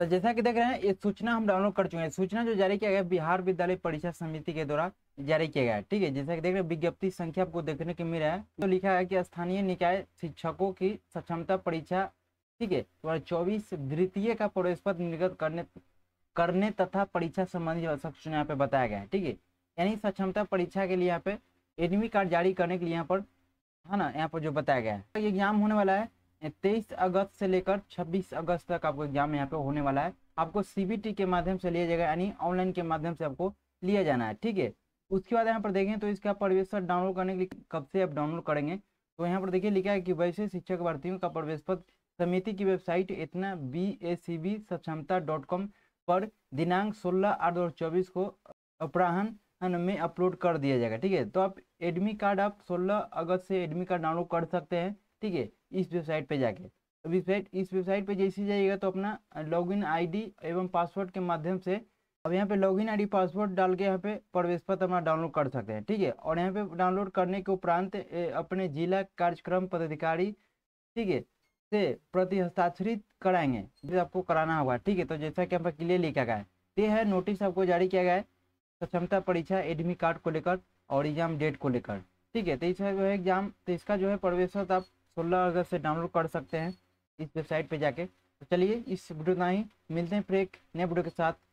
तो जैसा कि देख रहे हैं ये सूचना हम डाउनलोड कर चुके हैं सूचना जो जारी किया गया बिहार विद्यालय परीक्षा समिति के द्वारा जारी किया गया है ठीक है जैसा कि देख रहे हैं विज्ञप्ति संख्या आपको देखने को मिल रहा है तो लिखा है कि स्थानीय निकाय शिक्षकों की सक्षमता परीक्षा ठीक है दो हजार चौबीस द्वितीय का प्रवेश पत्र निर्गत करने करने तथा परीक्षा संबंधी सूचना यहाँ पे बताया गया है ठीक है यानी सक्षमता परीक्षा के लिए यहाँ पे एडमिट कार्ड जारी करने के लिए यहाँ पर है ना यहाँ पर जो बताया गया है एग्जाम तो होने वाला है तेईस अगस्त से लेकर छब्बीस अगस्त तक आपको एग्जाम यहाँ पे होने वाला है आपको सीबीटी के माध्यम से लिया जाएगा यानी ऑनलाइन के माध्यम से आपको लिया जाना है ठीक है उसके बाद यहाँ पर देखें तो इसका प्रवेश पत्र डाउनलोड करने के लिए कब से आप डाउनलोड करेंगे तो यहाँ पर देखिए लिखा है कि वैसे शिक्षक भर्तियों का प्रवेश पत्र समिति की वेबसाइट इतना B A C B Sakshamta dot com पर दिनांक सोलह आठ दो चौबीस को अपराहन में अपलोड कर दिया जाएगा ठीक है तो आप एडमी कार्ड आप सोलह अगस्त से एडमी कार्ड डाउनलोड कर सकते हैं ठीक है इस वेबसाइट पे जाके अब इस वेबसाइट इस वेबसाइट पे जैसे जाइएगा तो अपना लॉगिन आईडी एवं पासवर्ड के माध्यम से अब यहाँ पे लॉगिन आईडी पासवर्ड डाल के यहाँ पे प्रवेश पत्र अपना डाउनलोड कर सकते हैं ठीक है और यहाँ पे डाउनलोड करने के उपरांत अपने जिला कार्यक्रम पदाधिकारी ठीक है से प्रति हस्ताक्षरित कराएंगे जो आपको कराना होगा ठीक है तो जैसा कि आपका क्लियर लिखा गया है तो ये है नोटिस आपको जारी किया गया है सक्षमता परीक्षा एडमिट कार्ड को लेकर और एग्जाम डेट को लेकर ठीक है तो इसका जो है एग्जाम तो इसका जो है प्रवेश पत्र आप सोलह अगस्त से डाउनलोड कर सकते हैं इस वेबसाइट पे जाके तो चलिए इस वीडियो ना ही मिलते हैं फिर एक नए वीडियो के साथ